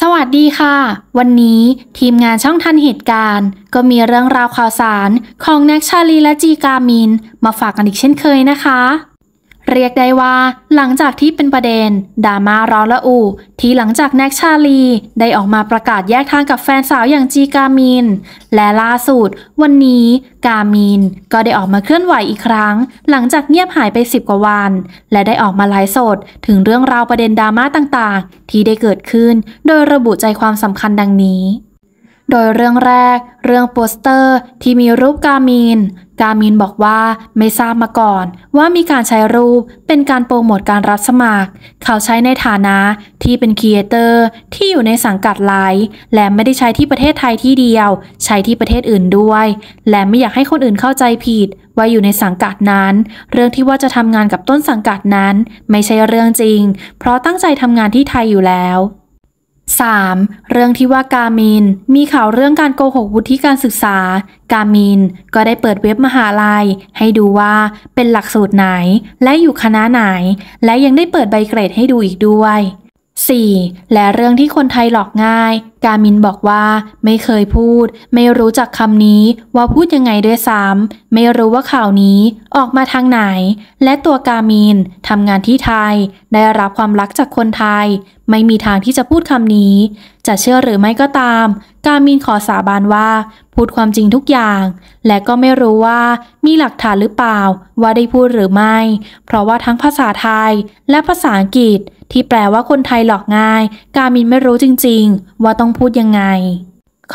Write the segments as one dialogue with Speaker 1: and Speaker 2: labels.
Speaker 1: สวัสดีค่ะ วันนี้ทีมงานช่องทันเหตุการณ์ก็มีเรื่องราวข่าวสารของแน็กชาลีและจีกามิน มาฝากกันอีกเช่นเคยนะคะเรียกได้ว่า หลังจากที่เป็นประเด็นดราม่าร้อนละอุที่หลังจากแน็กชาลี ได้ออกมาประกาศแยกทางกับแฟนสาวอย่างจีกามิน และล่าสุดวันนี้กามิน ก็ได้ออกมาเคลื่อนไหวอีกครั้ง หลังจากเงียบหายไปสิบกว่าวันและได้ออกมาไลฟ์สด ถึงเรื่องราวประเด็นดราม่าต่างๆ ที่ได้เกิดขึ้นโดยระบุใจความสำคัญดังนี้ โดยเรื่องแรก เรื่องโปสเตอร์ที่มีรูปกามินกามินบอกว่าไม่ทราบมาก่อน ว่ามีการใช้รูปเป็นการโปรโมทการรับสมัคร เขาใช้ในฐานะที่เป็นครีเอเตอร์ ที่อยู่ในสังกัดไลน์และไม่ได้ใช้ที่ประเทศไทยที่เดียวใช้ที่ประเทศอื่นด้วย และไม่อยากให้คนอื่นเข้าใจผิด ว่าอยู่ในสังกัดนั้น เรื่องที่ว่าจะทำงานกับต้นสังกัดนั้นไม่ใช่เรื่องจริง เพราะตั้งใจทำงานที่ไทยอยู่แล้ว 3. เรื่องที่ว่าการมิน มีข่าวเรื่องการโกหกวุฒิการศึกษา การมินก็ได้เปิดเว็บมหาลัย ให้ดูว่าเป็นหลักสูตรไหน และอยู่คณะไหน และยังได้เปิดใบเกรดให้ดูอีกด้วย 4. และเรื่องที่คนไทยหลอกง่าย กามินบอกว่า ไม่เคยพูด ไม่รู้จักคำนี้ว่าพูดยังไงด้วยซ้ำไม่รู้ว่าข่าวนี้ออกมาทางไหน และตัวกามินทำงานที่ไทย ได้รับความรักจากคนไทยไม่มีทางที่จะพูดคำนี้ จะเชื่อหรือไม่ก็ตาม กามินขอสาบานว่า พูดความจริงทุกอย่าง และก็ไม่รู้ว่า มีหลักฐานหรือเปล่า ว่าได้พูดหรือไม่ เพราะว่าทั้งภาษาไทยและภาษาอังกฤษ ที่แปลว่าคนไทยหลอกง่าย กามินไม่รู้จริงๆ ว่าต้องพูดยังไง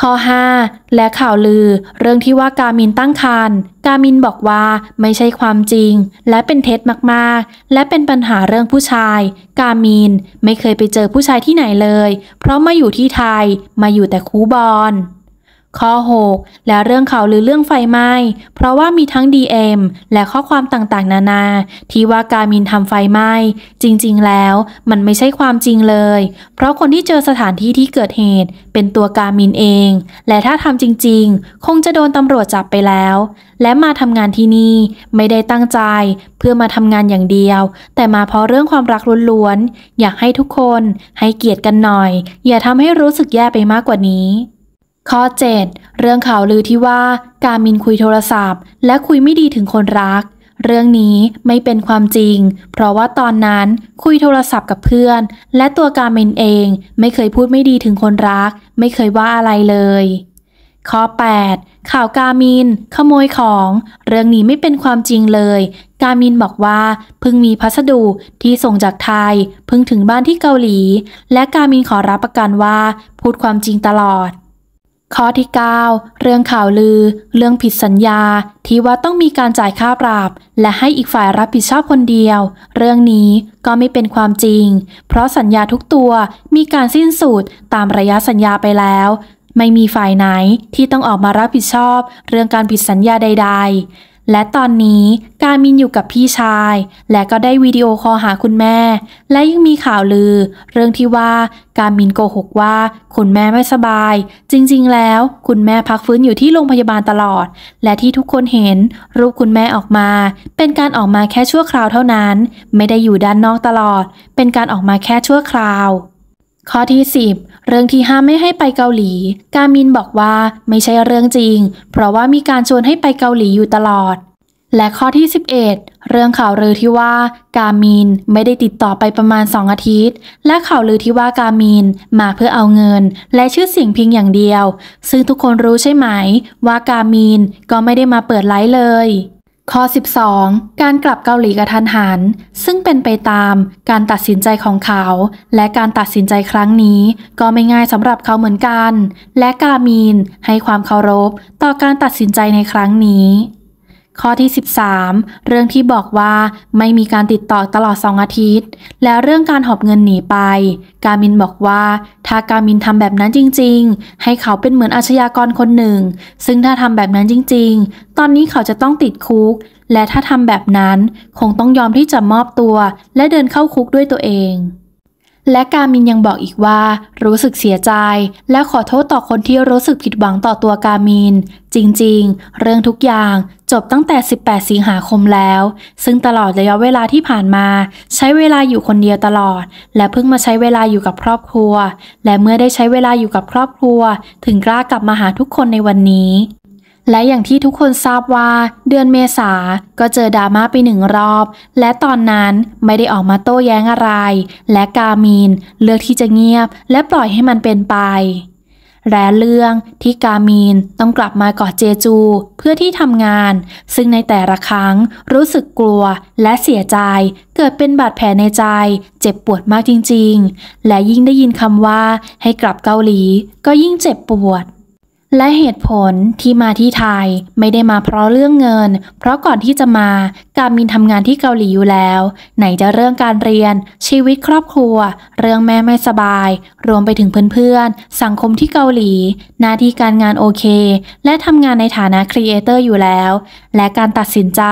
Speaker 1: ข้อ 5 และข่าวลือ เรื่องที่ว่ากามินตั้งครรภ์กามินบอกว่าไม่ใช่ความจริงและเป็นเท็จมากๆ และเป็นปัญหาเรื่องผู้ชาย กามินไม่เคยไปเจอผู้ชายที่ไหนเลย เพราะมาอยู่ที่ไทยมาอยู่แต่คูบอลข้อ 6 และเรื่องข่าวหรือเรื่องไฟไหม้ เพราะว่ามีทั้ง DM และข้อความต่างๆ นานา ที่ว่าการมินทำไฟไหม้ จริงๆแล้ว มันไม่ใช่ความจริงเลย เพราะคนที่เจอสถานที่ที่เกิดเหตุเป็นตัวการมินเอง และถ้าทำจริงๆคงจะโดนตำรวจจับไปแล้ว และมาทำงานที่นี่ ไม่ได้ตั้งใจ เพื่อมาทำงานอย่างเดียว แต่มาเพราะเรื่องความรักล้วนๆอยากให้ทุกคนให้เกียรติกันหน่อย อย่าทำให้รู้สึกแย่ไปมากกว่านี้ข้อ7เรื่องข่าวลือที่ว่าการมินคุยโทรศัพท์และคุยไม่ดีถึงคนรัก เรื่องนี้ไม่เป็นความจริง เพราะว่าตอนนั้นคุยโทรศัพท์กับเพื่อน และตัวการมินเองไม่เคยพูดไม่ดีถึงคนรัก ไม่เคยว่าอะไรเลย ข้อ8ข่าวกามิน ขโมยของ เรื่องนี้ไม่เป็นความจริงเลย กามินบอกว่าเพิ่งมีพัสดุที่ส่งจากไทยเพิ่งถึงบ้านที่เกาหลี และกามินขอรับประกันว่า พูดความจริงตลอดข้อที่ 9 เรื่องข่าวลือ เรื่องผิดสัญญา ที่ว่าต้องมีการจ่ายค่าปรับ และให้อีกฝ่ายรับผิดชอบคนเดียว เรื่องนี้ก็ไม่เป็นความจริง เพราะสัญญาทุกตัวมีการสิ้นสุดตามระยะสัญญาไปแล้ว ไม่มีฝ่ายไหนที่ต้องออกมารับผิดชอบ เรื่องการผิดสัญญาใด ๆและตอนนี้การมินอยู่กับพี่ชาย และก็ได้วิดีโอคอลหาคุณแม่ และยังมีข่าวลือ เรื่องที่ว่าการมินโกหกว่า คุณแม่ไม่สบาย จริงๆแล้ว คุณแม่พักฟื้นอยู่ที่โรงพยาบาลตลอด และที่ทุกคนเห็นรูปคุณแม่ออกมา เป็นการออกมาแค่ชั่วคราวเท่านั้น ไม่ได้อยู่ด้านนอกตลอด เป็นการออกมาแค่ชั่วคราว ข้อที่10เรื่องที่ห้ามไม่ให้ไปเกาหลี กามินบอกว่าไม่ใช่เรื่องจริง เพราะว่ามีการชวนให้ไปเกาหลีอยู่ตลอด และข้อที่ 11 เรื่องข่าวลือที่ว่ากามินไม่ได้ติดต่อไปประมาณ 2 อาทิตย์ และข่าวลือที่ว่ากามินมาเพื่อเอาเงิน และชื่อเสียงเพียงอย่างเดียว ซึ่งทุกคนรู้ใช่ไหมว่ากามินก็ไม่ได้มาเปิดไลฟ์เลยข้อ12 การกลับเกาหลีกระทันหันซึ่งเป็นไปตามการตัดสินใจของเขา และการตัดสินใจครั้งนี้ก็ไม่ง่ายสำหรับเขาเหมือนกัน และกามีนให้ความเคารพต่อการตัดสินใจในครั้งนี้ข้อที่ 13 เรื่องที่บอกว่าไม่มีการติดต่อตลอด 2 อาทิตย์ แล้วเรื่องการหอบเงินหนีไป กามินบอกว่าถ้ากามินทำแบบนั้นจริงๆ ให้เขาเป็นเหมือนอาชญากรคนหนึ่ง ซึ่งถ้าทำแบบนั้นจริงๆ ตอนนี้เขาจะต้องติดคุก และถ้าทำแบบนั้นคงต้องยอมที่จะมอบตัวและเดินเข้าคุกด้วยตัวเองและกามินยังบอกอีกว่า รู้สึกเสียใจ และขอโทษต่อคนที่รู้สึกผิดหวังต่อตัวกามิน จริงๆ เรื่องทุกอย่างจบตั้งแต่ 18 สิงหาคมแล้ว ซึ่งตลอดระยะเวลาที่ผ่านมา ใช้เวลาอยู่คนเดียวตลอด และเพิ่งมาใช้เวลาอยู่กับครอบครัวและเมื่อได้ใช้เวลาอยู่กับครอบครัว ถึงกล้ากลับมาหาทุกคนในวันนี้และอย่างที่ทุกคนทราบว่าเดือนเมษาก็เจอดราม่าไปหนึ่งรอบ และตอนนั้นไม่ได้ออกมาโต้แย้งอะไร และกามีนเลือกที่จะเงียบและปล่อยให้มันเป็นไป และเรื่องที่กามีนต้องกลับมาเกาะเจจู เพื่อที่ทำงาน ซึ่งในแต่ละครั้งรู้สึกกลัวและเสียใจ เกิดเป็นบาดแผลในใจเจ็บปวดมากจริงๆ และยิ่งได้ยินคำว่าให้กลับเกาหลี ก็ยิ่งเจ็บปวดและเหตุผลที่มาที่ไทยไม่ได้มาเพราะเรื่องเงิน เพราะก่อนที่จะมาการมินทำงานที่เกาหลีอยู่แล้ว ไหนจะเรื่องการเรียน ชีวิตครอบครัว เรื่องแม่ไม่สบายรวมไปถึงเพื่อนๆ สังคมที่เกาหลี หน้าที่การงานโอเค และทำงานในฐานะครีเอเตอร์อยู่แล้ว และการตัดสินใจ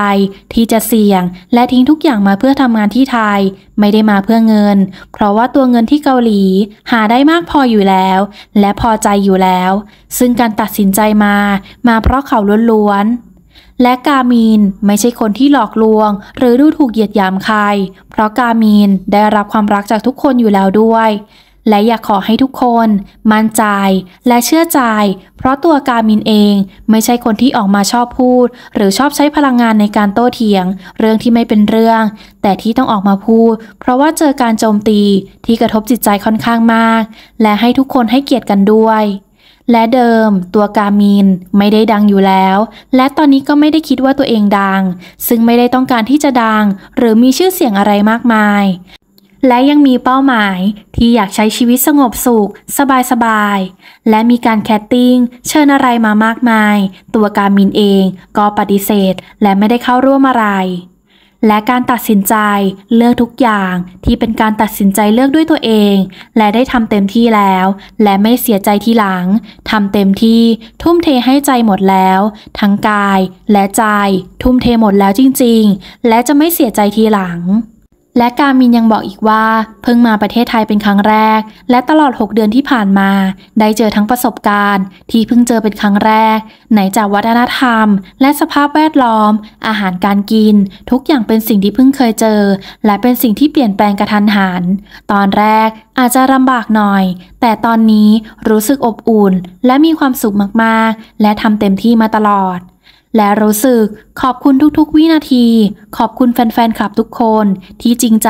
Speaker 1: ที่จะเสี่ยงและทิ้งทุกอย่างมาเพื่อทำงานที่ไทย ไม่ได้มาเพื่อเงิน เพราะว่าตัวเงินที่เกาหลีหาได้มากพออยู่แล้ว และพอใจอยู่แล้ว ซึ่งการตัดสินใจมา มาเพราะเขาล้วน และกามีนไม่ใช่คนที่หลอกลวง หรือดูถูกเหยียดหยามใคร เพราะกามีนได้รับความรักจากทุกคนอยู่แล้วด้วยและอยากขอให้ทุกคนมั่นใจและเชื่อใจเพราะตัวกามินเองไม่ใช่คนที่ออกมาชอบพูด หรือชอบใช้พลังงานในการโต้เถียง เรื่องที่ไม่เป็นเรื่อง แต่ที่ต้องออกมาพูด เพราะว่าเจอการโจมตีที่กระทบจิตใจค่อนข้างมาก และให้ทุกคนให้เกียรติกันด้วย และเดิม ตัวกามินไม่ได้ดังอยู่แล้ว และตอนนี้ก็ไม่ได้คิดว่าตัวเองดัง ซึ่งไม่ได้ต้องการที่จะดัง หรือมีชื่อเสียงอะไรมากมายและยังมีเป้าหมายที่อยากใช้ชีวิตสงบสุขสบายสบาย และมีการแคตติ้ง เชิญอะไรมามากมาย ตัวการมินเองก็ปฏิเสธและไม่ได้เข้าร่วมอะไร และการตัดสินใจเลือกทุกอย่างที่เป็นการตัดสินใจเลือกด้วยตัวเอง และได้ทำเต็มที่แล้ว และไม่เสียใจทีหลังทำเต็มที่ทุ่มเทให้ใจหมดแล้ว ทั้งกายและใจทุ่มเทหมดแล้วจริงๆ และจะไม่เสียใจทีหลังและกามินยังบอกอีกว่าเพิ่งมาประเทศไทยเป็นครั้งแรก และตลอด 6 เดือนที่ผ่านมา ได้เจอทั้งประสบการณ์ ที่เพิ่งเจอเป็นครั้งแรกไหนจากวัฒนธรรม และสภาพแวดล้อม อาหารการกิน ทุกอย่างเป็นสิ่งที่เพิ่งเคยเจอ และเป็นสิ่งที่เปลี่ยนแปลงกระทันหันตอนแรกอาจจะลำบากหน่อย แต่ตอนนี้รู้สึกอบอุ่น และมีความสุขมาก ๆ และทำเต็มที่มาตลอดและรู้สึกขอบคุณทุกๆ วินาที ขอบคุณแฟนๆคลับทุกคนที่จริงใจ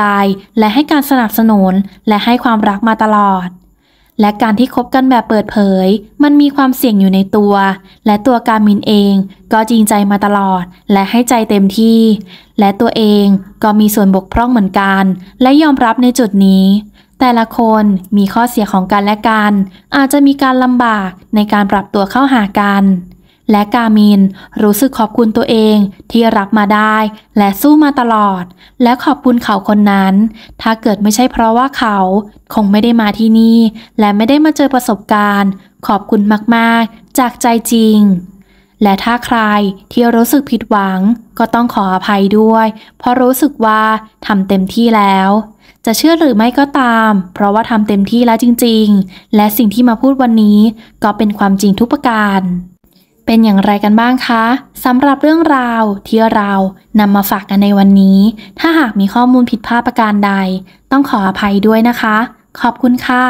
Speaker 1: และให้การสนับสนุน และให้ความรักมาตลอด และการที่คบกันแบบเปิดเผย มันมีความเสี่ยงอยู่ในตัว และตัวการมินเอง ก็จริงใจมาตลอดและให้ใจเต็มที่ และตัวเองก็มีส่วนบกพร่องเหมือนกันและยอมรับในจุดนี้ แต่ละคนมีข้อเสียของกันและกันอาจจะมีการลำบากในการปรับตัวเข้าหากันและกามินรู้สึกขอบคุณตัวเองที่รับมาได้ และสู้มาตลอด และขอบคุณเขาคนนั้น ถ้าเกิดไม่ใช่เพราะว่าเขาคงไม่ได้มาที่นี่ และไม่ได้มาเจอประสบการณ์ ขอบคุณมากๆ จากใจจริง และถ้าใครที่รู้สึกผิดหวังก็ต้องขออภัยด้วย เพราะรู้สึกว่าทำเต็มที่แล้ว จะเชื่อหรือไม่ก็ตาม เพราะว่าทำเต็มที่แล้วจริงๆ และสิ่งที่มาพูดวันนี้ก็เป็นความจริงทุกประการเป็นอย่างไรกันบ้างคะสำหรับเรื่องราวที่เรานำมาฝากกันในวันนี้ ถ้าหากมีข้อมูลผิดพลาดประการใด ต้องขออภัยด้วยนะคะ ขอบคุณค่ะ